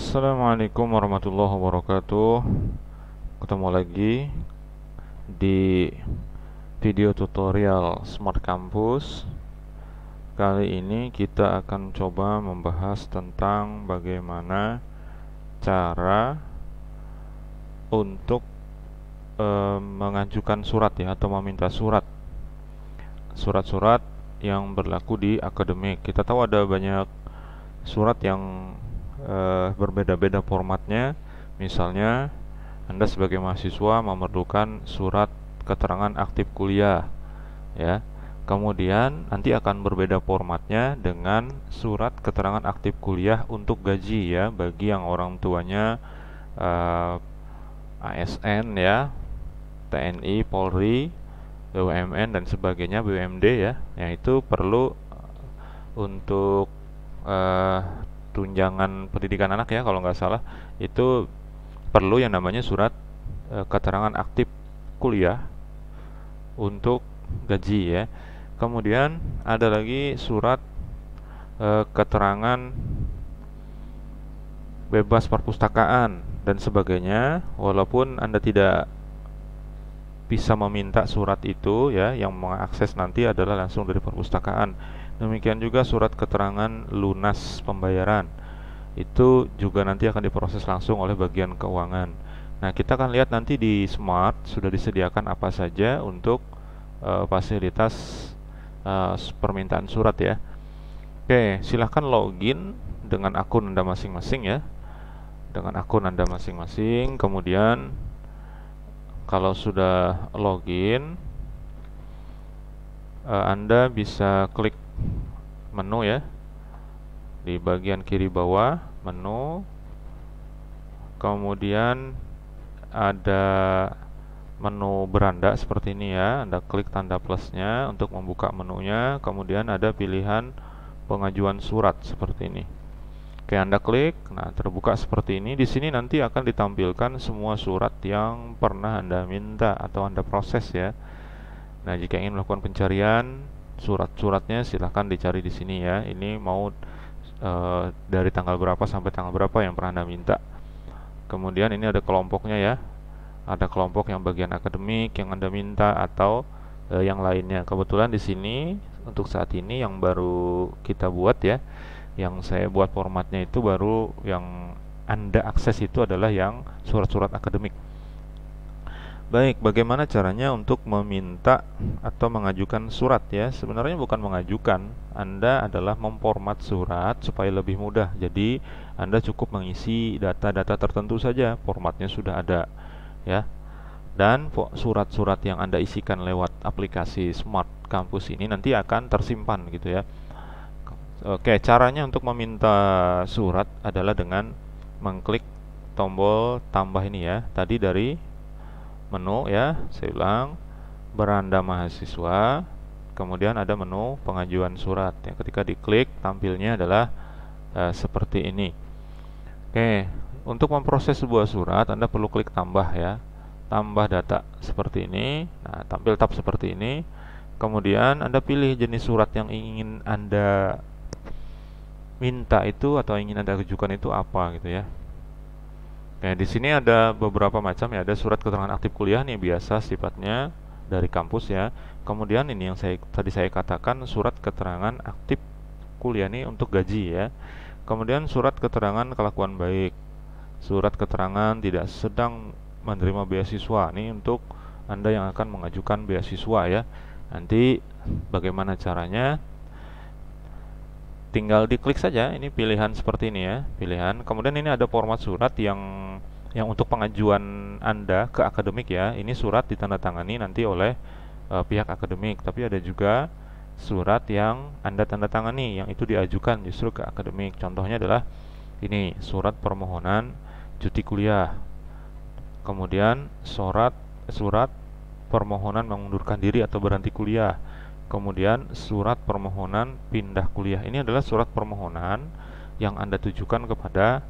Assalamualaikum warahmatullahi wabarakatuh Ketemu lagi di video tutorial Smart Campus Kali ini kita akan coba membahas tentang bagaimana cara untuk e, mengajukan surat ya atau meminta surat surat-surat yang berlaku di akademik kita tahu ada banyak surat yang uh, berbeda-beda formatnya. Misalnya, Anda sebagai mahasiswa memerlukan surat keterangan aktif kuliah, ya. Kemudian nanti akan berbeda formatnya dengan surat keterangan aktif kuliah untuk gaji ya bagi yang orang tuanya uh, eh, ASN ya, TNI, Polri, BUMN dan sebagainya BUMD ya, yaitu perlu untuk uh, tunjangan pendidikan anak ya kalau nggak salah itu perlu yang namanya surat e, keterangan aktif kuliah untuk gaji ya kemudian ada lagi surat e, keterangan bebas perpustakaan dan sebagainya walaupun anda tidak bisa meminta surat itu ya yang mengakses nanti adalah langsung dari perpustakaan Demikian juga surat keterangan lunas pembayaran itu juga nanti akan diproses langsung oleh bagian keuangan. Nah, kita akan lihat nanti di Smart sudah disediakan apa saja untuk uh, fasilitas uh, permintaan surat ya. Oke, silahkan login dengan akun Anda masing-masing ya. Dengan akun Anda masing-masing, kemudian kalau sudah login uh, Anda bisa klik menu ya di bagian kiri bawah menu kemudian ada menu beranda seperti ini ya Anda klik tanda plusnya untuk membuka menunya kemudian ada pilihan pengajuan surat seperti ini Oke Anda klik nah terbuka seperti ini di sini nanti akan ditampilkan semua surat yang pernah Anda minta atau Anda proses ya Nah jika ingin melakukan pencarian surat-suratnya silahkan dicari di sini ya ini mau e, dari tanggal berapa sampai tanggal berapa yang pernah Anda minta kemudian ini ada kelompoknya ya ada kelompok yang bagian akademik yang Anda minta atau e, yang lainnya kebetulan di sini untuk saat ini yang baru kita buat ya yang saya buat formatnya itu baru yang Anda akses itu adalah yang surat-surat akademik Baik, bagaimana caranya untuk meminta atau mengajukan surat ya? Sebenarnya bukan mengajukan, Anda adalah memformat surat supaya lebih mudah. Jadi, Anda cukup mengisi data-data tertentu saja, formatnya sudah ada ya. Dan surat-surat yang Anda isikan lewat aplikasi Smart Campus ini nanti akan tersimpan gitu ya. Oke, caranya untuk meminta surat adalah dengan mengklik tombol tambah ini ya. Tadi dari menu ya saya ulang beranda mahasiswa kemudian ada menu pengajuan surat yang ketika diklik tampilnya adalah e, seperti ini oke untuk memproses sebuah surat anda perlu klik tambah ya tambah data seperti ini nah tampil tab seperti ini kemudian anda pilih jenis surat yang ingin anda minta itu atau ingin anda ajukan itu apa gitu ya Oke, nah, di sini ada beberapa macam ya. Ada surat keterangan aktif kuliah nih biasa sifatnya dari kampus ya. Kemudian ini yang saya tadi saya katakan surat keterangan aktif kuliah nih untuk gaji ya. Kemudian surat keterangan kelakuan baik. Surat keterangan tidak sedang menerima beasiswa nih untuk Anda yang akan mengajukan beasiswa ya. Nanti bagaimana caranya? tinggal diklik saja ini pilihan seperti ini ya pilihan kemudian ini ada format surat yang yang untuk pengajuan Anda ke akademik ya ini surat ditandatangani nanti oleh uh, pihak akademik tapi ada juga surat yang Anda tandatangani yang itu diajukan justru ke akademik contohnya adalah ini surat permohonan cuti kuliah kemudian surat surat permohonan mengundurkan diri atau berhenti kuliah kemudian surat permohonan pindah kuliah ini adalah surat permohonan yang anda tujukan kepada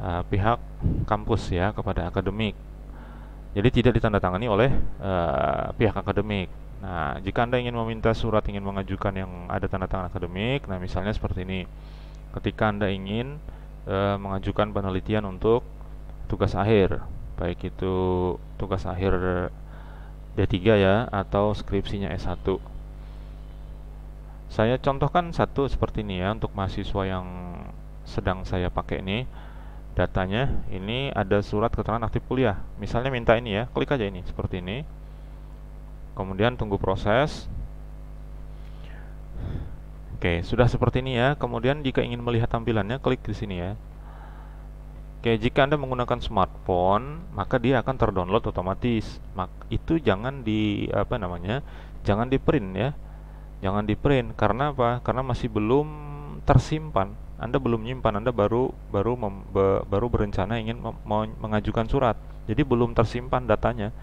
uh, pihak kampus ya kepada akademik jadi tidak ditandatangani oleh uh, pihak akademik Nah, jika Anda ingin meminta surat ingin mengajukan yang ada tanda tangan akademik, nah misalnya seperti ini. Ketika Anda ingin uh, mengajukan penelitian untuk tugas akhir, baik itu tugas akhir D3 ya atau skripsinya S1. Saya contohkan satu seperti ini ya untuk mahasiswa yang sedang saya pakai ini. Datanya ini ada surat keterangan aktif kuliah. Misalnya minta ini ya, klik aja ini seperti ini. Kemudian tunggu proses. Oke, sudah seperti ini ya. Kemudian jika ingin melihat tampilannya klik di sini ya. Oke, jika Anda menggunakan smartphone, maka dia akan terdownload otomatis. Mak itu jangan di apa namanya? Jangan di-print ya jangan di print karena apa karena masih belum tersimpan anda belum nyimpan Anda baru baru mem, be, baru berencana ingin mem, mem, mengajukan surat jadi belum tersimpan datanya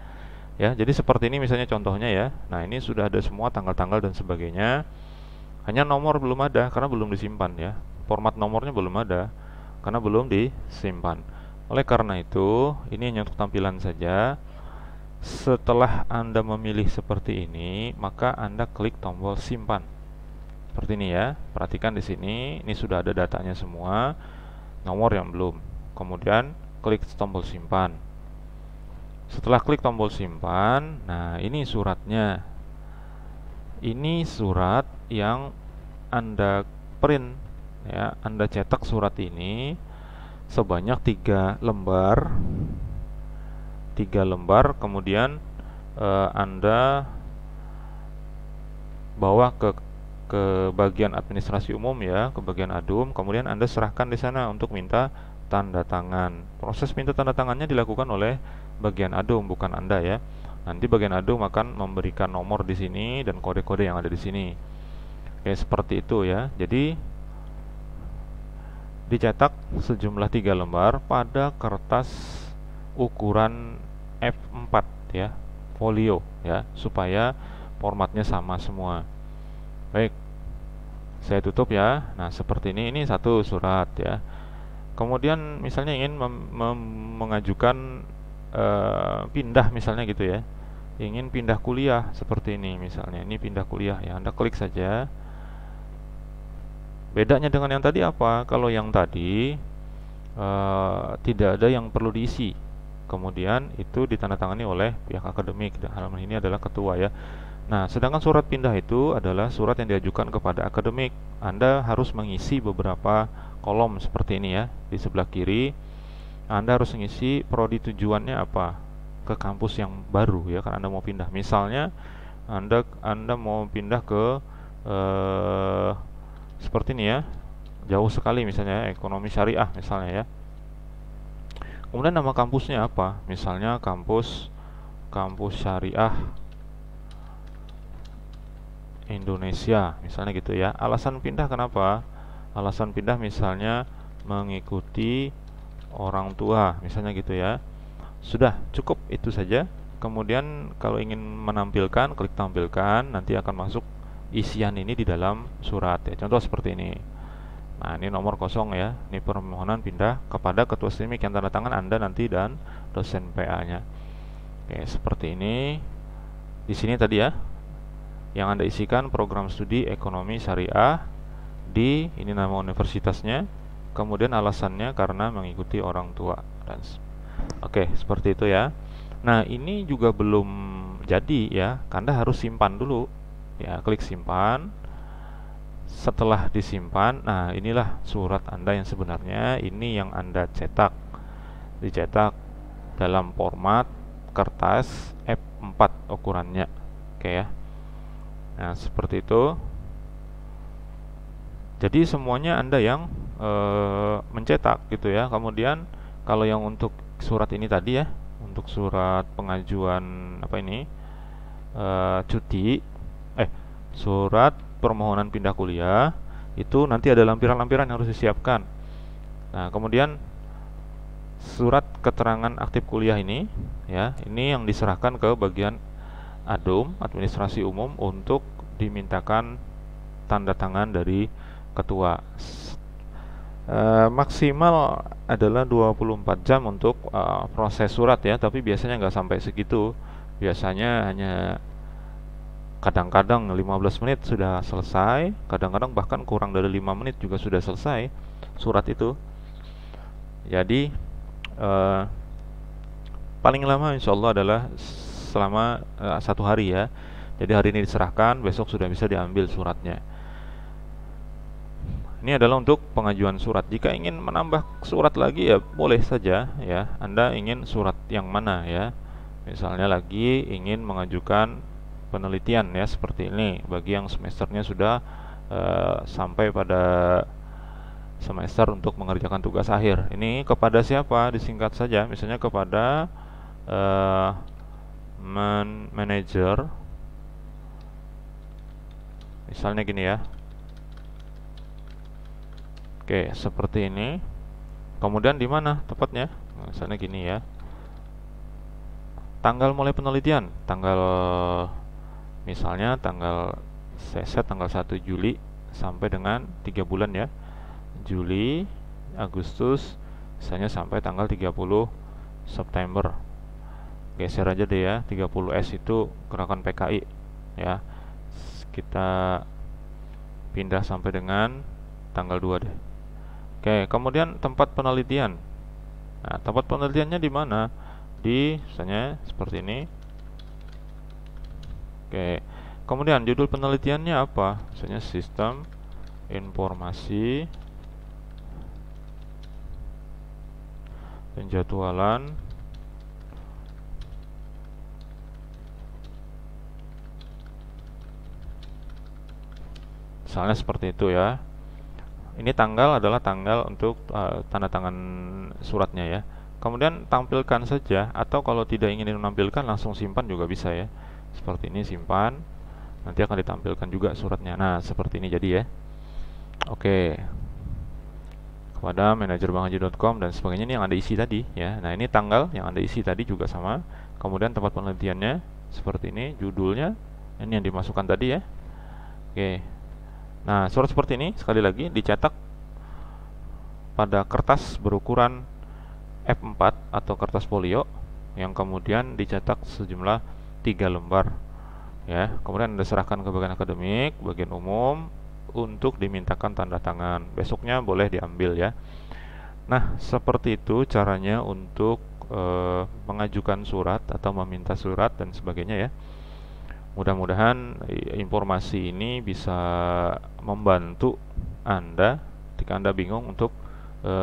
ya jadi seperti ini misalnya contohnya ya nah ini sudah ada semua tanggal-tanggal dan sebagainya hanya nomor belum ada karena belum disimpan ya format nomornya belum ada karena belum disimpan oleh karena itu ini hanya untuk tampilan saja setelah Anda memilih seperti ini, maka Anda klik tombol simpan. Seperti ini ya. Perhatikan di sini, ini sudah ada datanya semua, nomor yang belum. Kemudian klik tombol simpan. Setelah klik tombol simpan, nah ini suratnya. Ini surat yang Anda print ya, Anda cetak surat ini sebanyak tiga lembar tiga lembar kemudian uh, Anda bawa ke ke bagian administrasi umum ya, ke bagian adum, kemudian Anda serahkan di sana untuk minta tanda tangan. Proses minta tanda tangannya dilakukan oleh bagian adum bukan Anda ya. Nanti bagian adum akan memberikan nomor di sini dan kode-kode yang ada di sini. Oke, seperti itu ya. Jadi dicetak sejumlah tiga lembar pada kertas ukuran F4 ya, folio ya, supaya formatnya sama semua. Baik. Saya tutup ya. Nah, seperti ini ini satu surat ya. Kemudian misalnya ingin mengajukan e, pindah misalnya gitu ya. Ingin pindah kuliah seperti ini misalnya. Ini pindah kuliah ya. Anda klik saja. Bedanya dengan yang tadi apa? Kalau yang tadi e, tidak ada yang perlu diisi kemudian itu ditandatangani oleh pihak akademik dalam hal ini adalah ketua ya Nah, sedangkan surat pindah itu adalah surat yang diajukan kepada akademik. Anda harus mengisi beberapa kolom seperti ini ya. Di sebelah kiri, Anda harus mengisi prodi tujuannya apa ke kampus yang baru ya, karena Anda mau pindah. Misalnya, Anda Anda mau pindah ke eh, seperti ini ya, jauh sekali misalnya ekonomi syariah misalnya ya kemudian nama kampusnya apa misalnya kampus kampus syariah Indonesia misalnya gitu ya alasan pindah kenapa alasan pindah misalnya mengikuti orang tua misalnya gitu ya sudah cukup itu saja kemudian kalau ingin menampilkan klik tampilkan nanti akan masuk isian ini di dalam surat ya contoh seperti ini Nah, ini nomor kosong ya. Ini permohonan pindah kepada ketua SIMIK yang tanda tangan Anda nanti dan dosen PA-nya. Oke, seperti ini. Di sini tadi ya. Yang Anda isikan program studi ekonomi syariah di ini nama universitasnya, kemudian alasannya karena mengikuti orang tua dan Oke, seperti itu ya. Nah, ini juga belum jadi ya, anda harus simpan dulu. Ya, klik simpan setelah disimpan nah inilah surat anda yang sebenarnya ini yang anda cetak dicetak dalam format kertas F4 ukurannya oke ya nah seperti itu jadi semuanya anda yang e, mencetak gitu ya kemudian kalau yang untuk surat ini tadi ya untuk surat pengajuan apa ini e, cuti eh surat permohonan pindah kuliah itu nanti ada lampiran-lampiran yang harus disiapkan. Nah, kemudian surat keterangan aktif kuliah ini ya, ini yang diserahkan ke bagian ADUM administrasi umum untuk dimintakan tanda tangan dari ketua. E, maksimal adalah 24 jam untuk e, proses surat ya, tapi biasanya nggak sampai segitu. Biasanya hanya kadang-kadang 15 menit sudah selesai, kadang-kadang bahkan kurang dari 5 menit juga sudah selesai surat itu. Jadi eh, paling lama insya Allah adalah selama eh, satu hari ya. Jadi hari ini diserahkan, besok sudah bisa diambil suratnya. Ini adalah untuk pengajuan surat. Jika ingin menambah surat lagi ya boleh saja ya. Anda ingin surat yang mana ya? Misalnya lagi ingin mengajukan penelitian ya seperti ini bagi yang semesternya sudah uh, sampai pada semester untuk mengerjakan tugas akhir. Ini kepada siapa? Disingkat saja, misalnya kepada uh, man manager. Misalnya gini ya. Oke, seperti ini. Kemudian di mana tepatnya? Misalnya gini ya. Tanggal mulai penelitian, tanggal misalnya tanggal saya tanggal 1 Juli sampai dengan 3 bulan ya Juli Agustus misalnya sampai tanggal 30 September geser aja deh ya 30S itu gerakan PKI ya kita pindah sampai dengan tanggal 2 deh oke kemudian tempat penelitian nah tempat penelitiannya di mana di misalnya seperti ini Oke. Kemudian judul penelitiannya apa? Misalnya sistem informasi penjadwalan misalnya seperti itu ya ini tanggal adalah tanggal untuk uh, tanda tangan suratnya ya kemudian tampilkan saja atau kalau tidak ingin menampilkan langsung simpan juga bisa ya seperti ini simpan nanti akan ditampilkan juga suratnya nah seperti ini jadi ya oke kepada bangaji.com dan sebagainya ini yang ada isi tadi ya nah ini tanggal yang ada isi tadi juga sama kemudian tempat penelitiannya seperti ini judulnya ini yang dimasukkan tadi ya oke nah surat seperti ini sekali lagi dicetak pada kertas berukuran F4 atau kertas polio yang kemudian dicetak sejumlah tiga lembar ya kemudian anda serahkan ke bagian akademik bagian umum untuk dimintakan tanda tangan besoknya boleh diambil ya nah seperti itu caranya untuk e, mengajukan surat atau meminta surat dan sebagainya ya mudah-mudahan eh, informasi ini bisa membantu anda ketika anda bingung untuk e,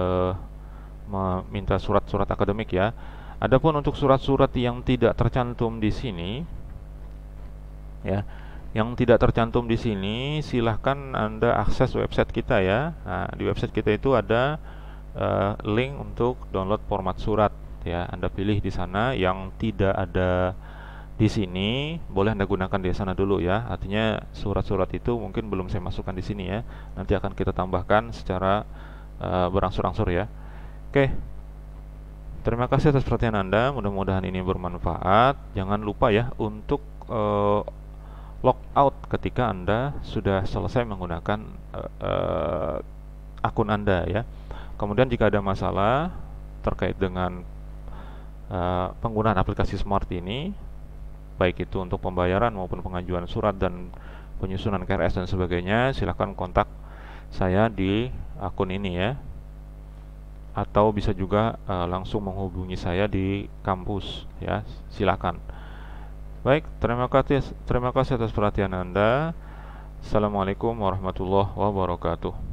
meminta surat-surat akademik ya Adapun untuk surat-surat yang tidak tercantum di sini ya, yang tidak tercantum di sini silahkan Anda akses website kita ya. Nah, di website kita itu ada uh, link untuk download format surat ya. Anda pilih di sana yang tidak ada di sini boleh Anda gunakan di sana dulu ya. Artinya surat-surat itu mungkin belum saya masukkan di sini ya. Nanti akan kita tambahkan secara uh, berangsur-angsur ya. Oke. Okay. Terima kasih atas perhatian Anda. Mudah-mudahan ini bermanfaat. Jangan lupa ya untuk uh, out ketika Anda sudah selesai menggunakan uh, uh, akun Anda ya. Kemudian jika ada masalah terkait dengan uh, penggunaan aplikasi Smart ini, baik itu untuk pembayaran maupun pengajuan surat dan penyusunan KRS dan sebagainya, silakan kontak saya di akun ini ya atau bisa juga uh, langsung menghubungi saya di kampus ya silakan baik terima kasih terima kasih atas perhatian anda assalamualaikum warahmatullahi wabarakatuh